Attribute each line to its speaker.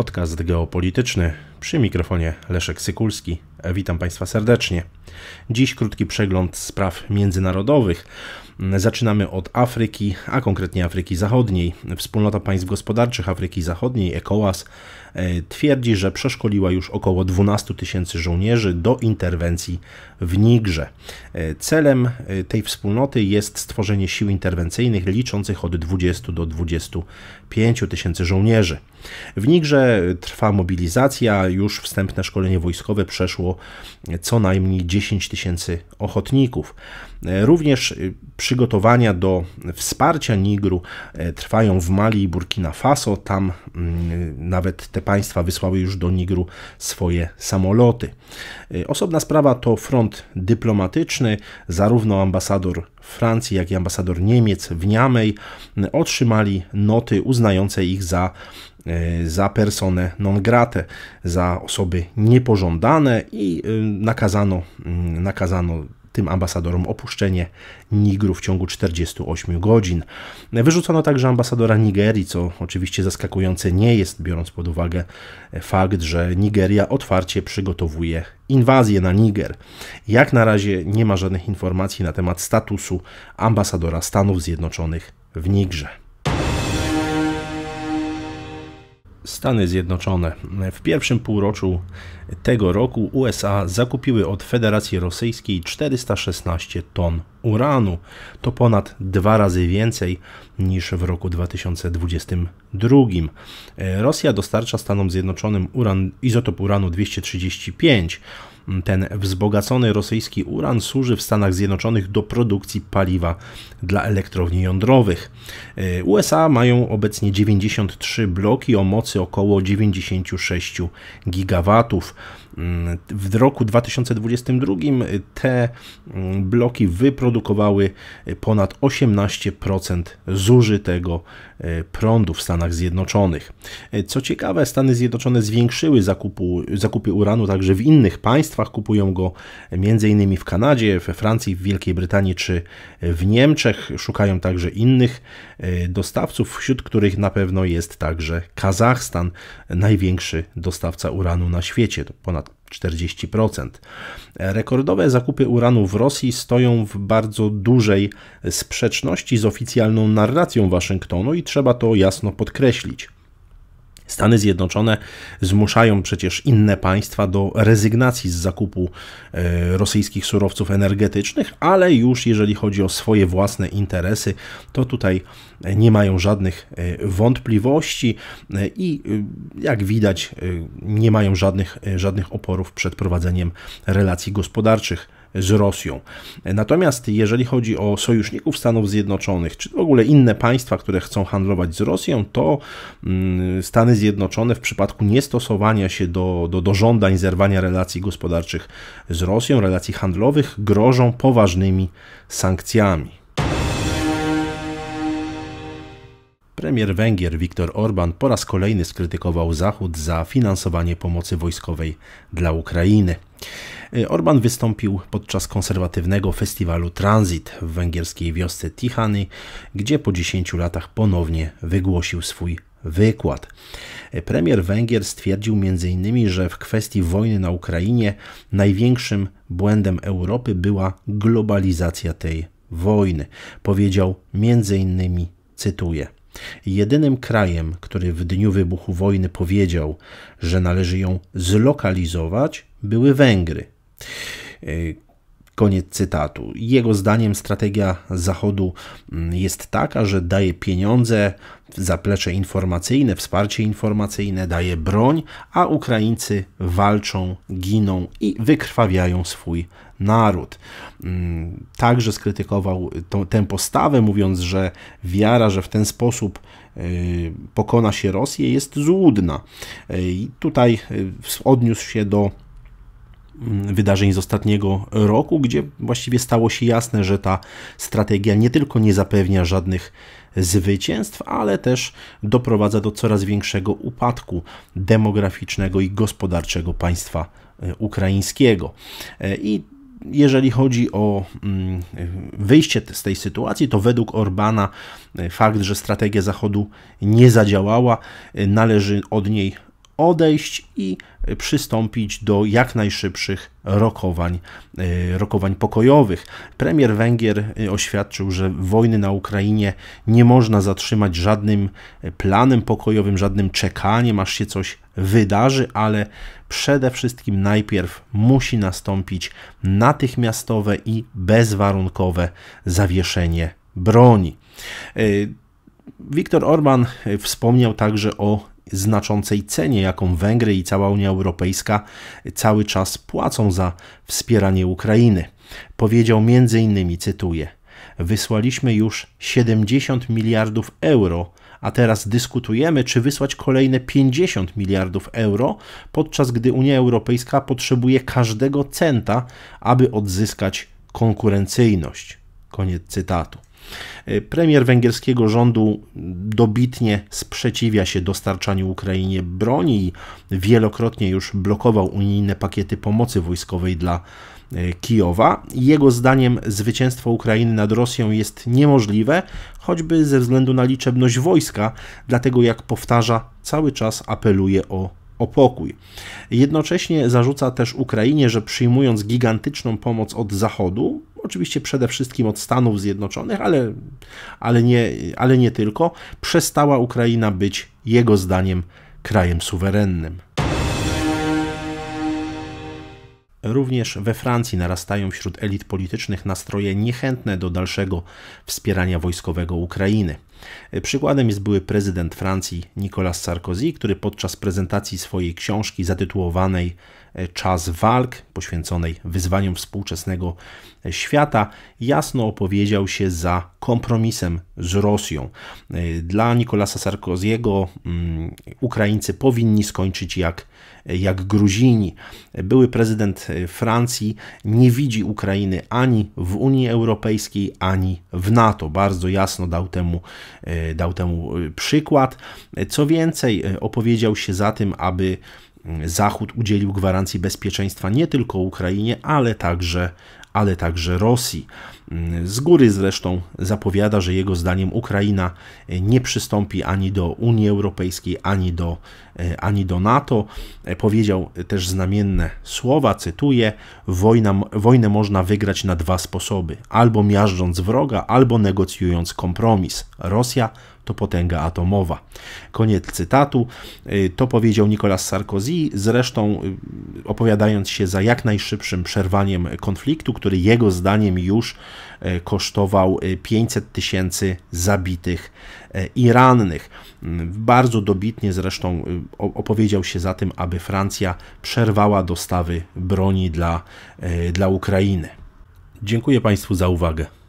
Speaker 1: Podcast geopolityczny przy mikrofonie Leszek Sykulski. Witam Państwa serdecznie. Dziś krótki przegląd spraw międzynarodowych. Zaczynamy od Afryki, a konkretnie Afryki Zachodniej. Wspólnota Państw Gospodarczych Afryki Zachodniej, ECOWAS, e, twierdzi, że przeszkoliła już około 12 tysięcy żołnierzy do interwencji w Nigrze. E, celem e, tej wspólnoty jest stworzenie sił interwencyjnych liczących od 20 do 25 tysięcy żołnierzy. W Nigrze trwa mobilizacja, już wstępne szkolenie wojskowe przeszło co najmniej 10 tysięcy ochotników. E, również e, przygotowania do wsparcia Nigru e, trwają w Mali i Burkina Faso. Tam mm, nawet te państwa wysłały już do Nigru swoje samoloty. Osobna sprawa to front dyplomatyczny. Zarówno ambasador Francji, jak i ambasador Niemiec w Niamey mm, otrzymali noty uznające ich za E, za personę non grate, za osoby niepożądane i e, nakazano, mm, nakazano tym ambasadorom opuszczenie Nigru w ciągu 48 godzin. Wyrzucono także ambasadora Nigerii, co oczywiście zaskakujące nie jest, biorąc pod uwagę fakt, że Nigeria otwarcie przygotowuje inwazję na Niger. Jak na razie nie ma żadnych informacji na temat statusu ambasadora Stanów Zjednoczonych w Nigrze. Stany Zjednoczone. W pierwszym półroczu tego roku USA zakupiły od Federacji Rosyjskiej 416 ton uranu. To ponad dwa razy więcej niż w roku 2022. Rosja dostarcza Stanom Zjednoczonym uran, izotop uranu 235. Ten wzbogacony rosyjski uran służy w Stanach Zjednoczonych do produkcji paliwa dla elektrowni jądrowych. Y, USA mają obecnie 93 bloki o mocy około 96 gigawatów. Y, w roku 2022 te mm, bloki wyprodukowały ponad 18% zużytego y, prądu w Stanach Zjednoczonych. Co ciekawe, Stany Zjednoczone zwiększyły zakupu, zakupy uranu także w innych państwach państwach. Kupują go m.in. w Kanadzie, we Francji, w Wielkiej Brytanii czy w Niemczech. Szukają także innych e, dostawców, wśród których na pewno jest także Kazachstan, największy dostawca uranu na świecie. To ponad 40%. Rekordowe zakupy uranu w Rosji stoją w bardzo dużej sprzeczności z oficjalną narracją Waszyngtonu i trzeba to jasno podkreślić. Stany Zjednoczone zmuszają przecież inne państwa do rezygnacji z zakupu e, rosyjskich surowców energetycznych, ale już jeżeli chodzi o swoje własne interesy, to tutaj e, nie mają żadnych e, wątpliwości i jak widać, nie mają żadnych, żadnych oporów przed prowadzeniem relacji gospodarczych z Rosją. Natomiast jeżeli chodzi o sojuszników Stanów Zjednoczonych, czy w ogóle inne państwa, które chcą handlować z Rosją, to mm, Stany Zjednoczone w przypadku niestosowania się do, do, do żądań zerwania relacji gospodarczych z Rosją, relacji handlowych, grożą poważnymi sankcjami. Premier Węgier Viktor Orban po raz kolejny skrytykował Zachód za finansowanie pomocy wojskowej dla Ukrainy. Y, Orban wystąpił podczas konserwatywnego festiwalu Transit w węgierskiej wiosce Tichany, gdzie po 10 latach ponownie wygłosił swój wykład. Y, Premier Węgier stwierdził m.in., że w kwestii wojny na Ukrainie największym błędem Europy była globalizacja tej wojny. Powiedział m.in., cytuję: Jedynym krajem, który w dniu wybuchu wojny powiedział, że należy ją zlokalizować, były Węgry. Y, Koniec cytatu. Jego zdaniem strategia Zachodu mm, jest taka, że daje pieniądze, zaplecze informacyjne, wsparcie informacyjne, daje broń, a Ukraińcy walczą, giną i wykrwawiają swój naród. Mm, także skrytykował tą, tę postawę, mówiąc, że wiara, że w ten sposób y, pokona się Rosję, jest złudna. Y, I tutaj y, odniósł się do Mm, wydarzeń z ostatniego roku, gdzie właściwie stało się jasne, że ta strategia nie tylko nie zapewnia żadnych zwycięstw, ale też doprowadza do coraz większego upadku demograficznego i gospodarczego państwa e, ukraińskiego. E, I jeżeli chodzi o mm, wyjście z tej sytuacji, to według Orbana e, fakt, że strategia Zachodu nie zadziałała, należy od niej odejść i przystąpić do jak najszybszych rokowań, e, rokowań pokojowych. Premier Węgier e, oświadczył, że wojny na Ukrainie nie można zatrzymać żadnym e, planem pokojowym, żadnym czekaniem, aż się coś wydarzy, ale przede wszystkim najpierw musi nastąpić natychmiastowe i bezwarunkowe zawieszenie broni. Viktor Orban wspomniał także o znaczącej cenie, jaką Węgry i cała Unia Europejska cały czas płacą za wspieranie Ukrainy. Powiedział m.in., cytuję, wysłaliśmy już 70 miliardów euro a teraz dyskutujemy, czy wysłać kolejne 50 miliardów euro, podczas gdy Unia Europejska potrzebuje każdego centa, aby odzyskać konkurencyjność. Koniec cytatu. Y, premier węgierskiego rządu dobitnie sprzeciwia się dostarczaniu Ukrainie broni i wielokrotnie już blokował unijne pakiety pomocy wojskowej dla y, Kijowa. Jego zdaniem zwycięstwo Ukrainy nad Rosją jest niemożliwe, choćby ze względu na liczebność wojska, dlatego jak powtarza, cały czas apeluje o o pokój. Jednocześnie zarzuca też Ukrainie, że przyjmując gigantyczną pomoc od Zachodu, oczywiście przede wszystkim od Stanów Zjednoczonych, ale, ale, nie, ale nie tylko, przestała Ukraina być jego zdaniem krajem suwerennym. Również we Francji narastają wśród elit politycznych nastroje niechętne do dalszego wspierania wojskowego Ukrainy. Przykładem jest były prezydent Francji Nicolas Sarkozy, który podczas prezentacji swojej książki zatytułowanej e, Czas walk, poświęconej wyzwaniom współczesnego e, świata, jasno opowiedział się za kompromisem z Rosją. E, dla Nicolasa Sarkozy'ego mm, Ukraińcy powinni skończyć jak, jak Gruzini. Były prezydent Francji nie widzi Ukrainy ani w Unii Europejskiej, ani w NATO. Bardzo jasno dał temu E, dał temu e, przykład. Co więcej, e, opowiedział się za tym, aby Zachód udzielił gwarancji bezpieczeństwa nie tylko Ukrainie, ale także ale także Rosji. Z góry zresztą zapowiada, że jego zdaniem Ukraina nie przystąpi ani do Unii Europejskiej, ani do, e, ani do NATO. E, powiedział też znamienne słowa, cytuję: Wojna, Wojnę można wygrać na dwa sposoby: albo miażdżąc wroga, albo negocjując kompromis. Rosja to potęga atomowa. Koniec cytatu. Y, to powiedział Nicolas Sarkozy, zresztą y, opowiadając się za jak najszybszym przerwaniem konfliktu, który jego zdaniem już e, kosztował 500 e, tysięcy zabitych e, i rannych. Mm, bardzo dobitnie zresztą y, opowiedział się za tym, aby Francja przerwała dostawy broni dla, dla Ukrainy. Dziękuję Państwu za uwagę.